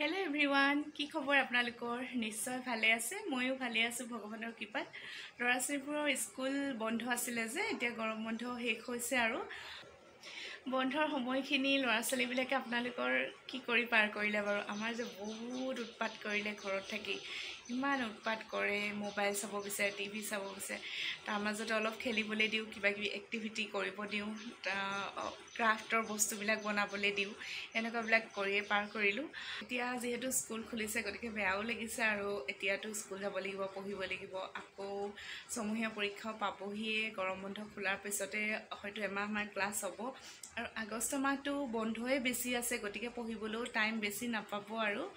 hello' everyone কি খবৰ আপোনালোকৰ নিশ্চয় ভালে আছে ময়ো ভালে আছোঁ ভগৱানৰ কৃপাত ল'ৰা ছোৱালীবোৰৰ স্কুল বন্ধ আছিলে যে এতিয়া গৰম বন্ধ শেষ হৈছে আৰু বন্ধৰ সময়খিনি ল'ৰা ছোৱালীবিলাকে আপোনালোকৰ কি কৰি পাৰ কৰিলে বাৰু আমাৰ যে বহুত উৎপাত কৰিলে ঘৰত থাকি ইমান উৎপাত কৰে মোবাইল চাব বিচাৰে টিভি চাব বিচাৰে তাৰ মাজতে অলপ খেলিবলৈ দিওঁ কিবা কিবি এক্টিভিটি কৰিব দিওঁ ক্ৰাফ্টৰ বস্তুবিলাক বনাবলৈ দিওঁ এনেকুৱাবিলাক কৰিয়ে পাৰ কৰিলোঁ এতিয়া যিহেতু স্কুল খুলিছে গতিকে বেয়াও লাগিছে আৰু এতিয়াতো স্কুল যাব লাগিব পঢ়িব লাগিব আকৌ ছমহীয়া পৰীক্ষা পাবহিয়ে গৰম বন্ধ খোলাৰ পিছতে হয়তো এমাহমান ক্লাছ হ'ব আৰু আগষ্ট মাহটো বন্ধই বেছি আছে গতিকে পঢ়িবলৈও টাইম বেছি নাপাব আৰু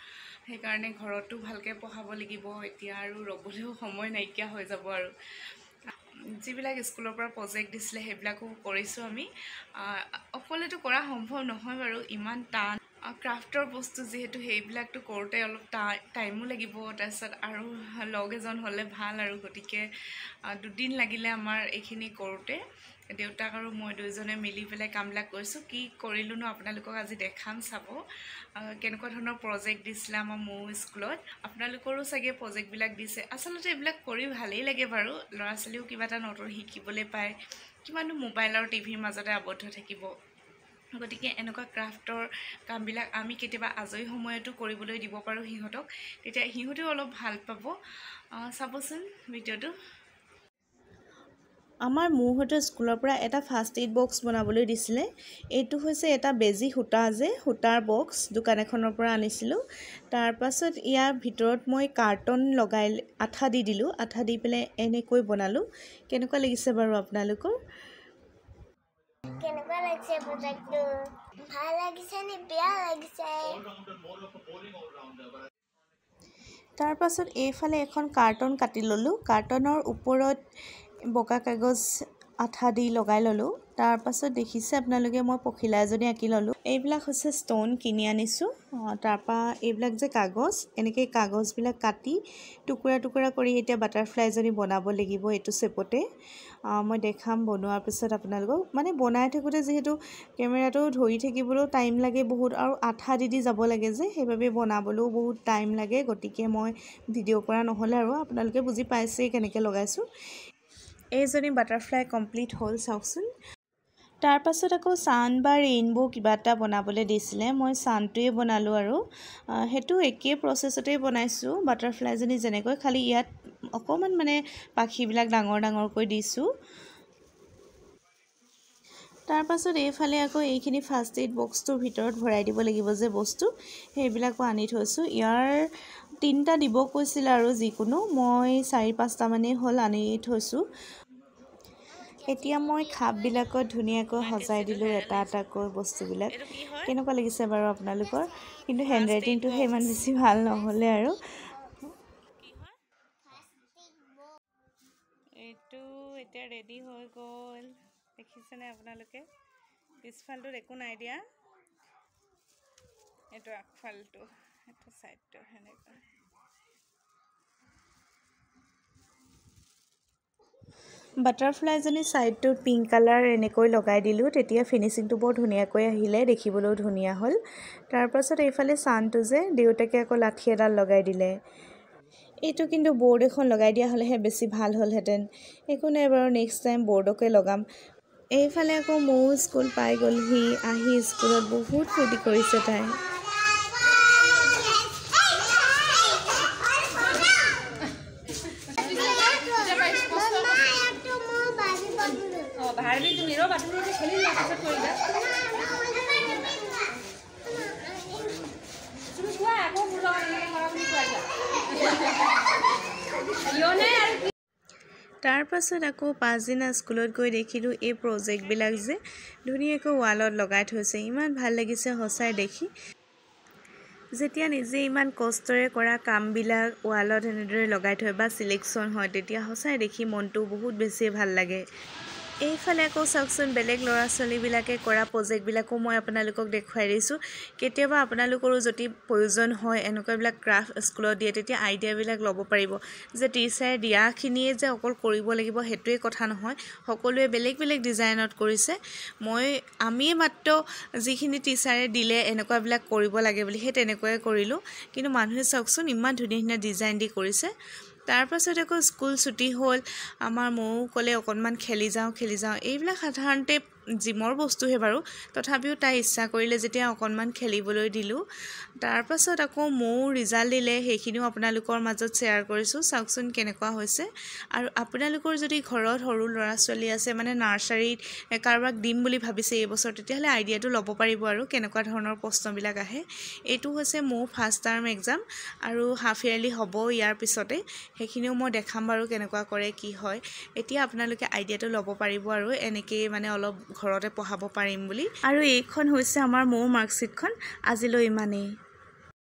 সেইকাৰণে ঘৰতো ভালকৈ পঢ়াব লাগিব এতিয়া আৰু ৰ'বলৈও সময় নাইকিয়া হৈ যাব আৰু যিবিলাক স্কুলৰ পৰা প্ৰজেক্ট দিছিলে সেইবিলাকো কৰিছোঁ আমি অকলেতো কৰা সম্ভৱ নহয় বাৰু ইমান টান ক্ৰাফ্টৰ বস্তু যিহেতু সেইবিলাকতো কৰোঁতে অলপ টাইমো লাগিব তাৰপিছত আৰু লগ এজন হ'লে ভাল আৰু গতিকে দুদিন লাগিলে আমাৰ এইখিনি কৰোঁতে দেউতাক আৰু মই দুয়োজনে মিলি পেলাই কামবিলাক কৰিছোঁ কি কৰিলোঁ ন আপোনালোকক আজি দেখাম চাব কেনেকুৱা ধৰণৰ প্ৰজেক্ট দিছিলে আমাৰ মোৰ স্কুলত আপোনালোকৰো চাগে প্ৰজেক্টবিলাক দিছে আচলতে এইবিলাক কৰি ভালেই লাগে বাৰু ল'ৰা ছোৱালীয়েও কিবা এটা নতুন শিকিবলৈ পায় কিমাননো মোবাইল আৰু টিভিৰ মাজতে আৱদ্ধ থাকিব গতিকে এনেকুৱা ক্ৰাফ্টৰ কামবিলাক আমি কেতিয়াবা আজৰি সময়তো কৰিবলৈ দিব পাৰোঁ সিহঁতক তেতিয়া সিহঁতেও অলপ ভাল পাব চাবচোন ভিডিঅ'টো আমাৰ মোৰ সৈতে স্কুলৰ পৰা এটা ফাৰ্ষ্ট এইড বক্স বনাবলৈ দিছিলে এইটো হৈছে এটা বেজী সূতা যে সূতাৰ বক্স দোকান এখনৰ পৰা আনিছিলোঁ তাৰপাছত ইয়াৰ ভিতৰত মই কাৰ্টন লগাই আঠা দি দিলোঁ আঠা দি পেলাই এনেকৈ বনালোঁ কেনেকুৱা লাগিছে বাৰু আপোনালোকৰ তাৰপাছত এইফালে এখন কাৰ্টন কাটি ল'লোঁ কাৰ্টনৰ ওপৰত বগা কাগজ আঠা দি লগাই ল'লোঁ তাৰপাছত দেখিছে আপোনালোকে মই পখিলা এজনী আঁকি ল'লোঁ এইবিলাক হৈছে ষ্ট'ন কিনি আনিছোঁ তাৰপৰা এইবিলাক যে কাগজ এনেকৈ কাগজবিলাক কাটি টুকুৰা টুকুৰা কৰি এতিয়া বাটাৰফ্লাই এজনী বনাব লাগিব এইটো চেপতে মই দেখাম বনোৱাৰ পিছত আপোনালোকক মানে বনাই থাকোঁতে যিহেতু কেমেৰাটো ধৰি থাকিবলৈও টাইম লাগে বহুত আৰু আঠা দি দি যাব লাগে যে সেইবাবে বনাবলৈও বহুত টাইম লাগে গতিকে মই ভিডিঅ' কৰা নহ'লে আৰু আপোনালোকে বুজি পাইছেই কেনেকৈ লগাইছোঁ এইজনী বাটাৰফ্লাই কমপ্লিট হ'ল চাওকচোন তাৰপাছত আকৌ চান বা ৰেইনব' কিবা এটা বনাবলৈ দিছিলে মই চানটোৱে বনালোঁ আৰু সেইটো একে প্ৰচেছতে বনাইছোঁ বাটাৰফ্লাইজনী যেনেকৈ খালী ইয়াত অকণমান মানে পাখিবিলাক ডাঙৰ ডাঙৰকৈ দিছোঁ তাৰপাছত এইফালে আকৌ এইখিনি ফাৰ্ষ্ট এইড বক্সটোৰ ভিতৰত ভৰাই দিব লাগিব যে বস্তু সেইবিলাকো আনি থৈছোঁ ইয়াৰ তিনিটা দিব কৈছিলে আৰু যিকোনো মই চাৰি পাঁচটামানেই হ'ল আনি থৈছোঁ এতিয়া মই খাপবিলাকত ধুনীয়াকৈ সজাই দিলোঁ এটা এটাকৈ বস্তুবিলাক কেনেকুৱা লাগিছে বাৰু আপোনালোকৰ কিন্তু হেণ্ডৰাইটিংটোহে ইমান বেছি ভাল নহ'লে আৰু এইটো এতিয়া ৰেডি হৈ গ'ল দেখিছেনে আপোনালোকে পিছফালটোত একো নাই দিয়া এইটো আগফালটো সেইটো চাইডটো সেনেকুৱা বাটাৰফ্লাইজনী ছাইডটোত পিংক কালাৰ এনেকৈ লগাই দিলোঁ তেতিয়া ফিনিচিংটো বৰ ধুনীয়াকৈ আহিলে দেখিবলৈও ধুনীয়া হ'ল তাৰপাছত এইফালে চানটো যে দেউতাকে আকৌ লাঠি এডাল লগাই দিলে এইটো কিন্তু বৰ্ড এখন লগাই দিয়া হ'লেহে বেছি ভাল হ'লহেঁতেন একো নাই বাৰু নেক্সট টাইম বৰ্ডকে লগাম এইফালে আকৌ ময়ো স্কুল পাই গ'লহি আহি স্কুলত বহুত ফূৰ্তি কৰিছে তাই भाड़ তাৰ পাছত আকো পাঁচদিনা স্কুলত গৈ দেখিলোঁ এই প্ৰজেক্টবিলাক যে ধুনীয়াকৈ ৱালত লগাই থৈছে ইমান ভাল লাগিছে সঁচাই দেখি যেতিয়া নিজে ইমান কষ্টৰে কৰা কামবিলাক ৱালত এনেদৰে লগাই থয় বা ছিলেকশ্যন হয় তেতিয়া সঁচাই দেখি মনটো বহুত বেছি ভাল লাগে এইফালে আকৌ চাওকচোন বেলেগ ল'ৰা ছোৱালীবিলাকে কৰা প্ৰজেক্টবিলাকো মই আপোনালোকক দেখুৱাই দিছোঁ কেতিয়াবা আপোনালোকৰো যদি প্ৰয়োজন হয় এনেকুৱাবিলাক ক্ৰাফ্ট স্কুলত দিয়ে তেতিয়া আইডিয়াবিলাক ল'ব পাৰিব যে টিচাৰে দিয়াখিনিয়ে যে অকল কৰিব লাগিব সেইটোৱে কথা নহয় সকলোৱে বেলেগ বেলেগ ডিজাইনত কৰিছে মই আমিয়ে মাত্ৰ যিখিনি টিচাৰে দিলে এনেকুৱাবিলাক কৰিব লাগে বুলি সেই তেনেকুৱাই কৰিলোঁ কিন্তু মানুহে চাওকচোন ইমান ধুনীয়া ধুনীয়া ডিজাইন দি কৰিছে তাৰপাছত আকৌ স্কুল ছুটি হ'ল আমাৰ ময়ো ক'লে অকণমান খেলি যাওঁ খেলি যাওঁ এইবিলাক সাধাৰণতে জিমৰ বস্তুহে বাৰু তথাপিও তাই ইচ্ছা কৰিলে যেতিয়া অকণমান খেলিবলৈ দিলোঁ তাৰপাছত আকৌ মৌ ৰিজাল্ট দিলে সেইখিনিও আপোনালোকৰ মাজত শ্বেয়াৰ কৰিছোঁ চাওকচোন কেনেকুৱা হৈছে আৰু আপোনালোকৰ যদি ঘৰত সৰু ল'ৰা ছোৱালী আছে মানে নাৰ্চাৰীত কাৰোবাক দিম বুলি ভাবিছে এইবছৰ তেতিয়াহ'লে আইডিয়াটো ল'ব পাৰিব আৰু কেনেকুৱা ধৰণৰ প্ৰশ্নবিলাক আহে এইটো হৈছে মোৰ ফাৰ্ষ্ট টাৰ্ম এক্সাম আৰু হাফ ইয়াৰলি হ'ব ইয়াৰ পিছতে সেইখিনিও মই দেখাম বাৰু কেনেকুৱা কৰে কি হয় এতিয়া আপোনালোকে আইডিয়াটো ল'ব পাৰিব আৰু এনেকৈয়ে মানে অলপ ঘৰতে পঢ়াব পাৰিম বুলি আৰু এইখন হৈছে আমাৰ মৌ মাৰ্কশ্বিটখন আজিলৈ ইমানেই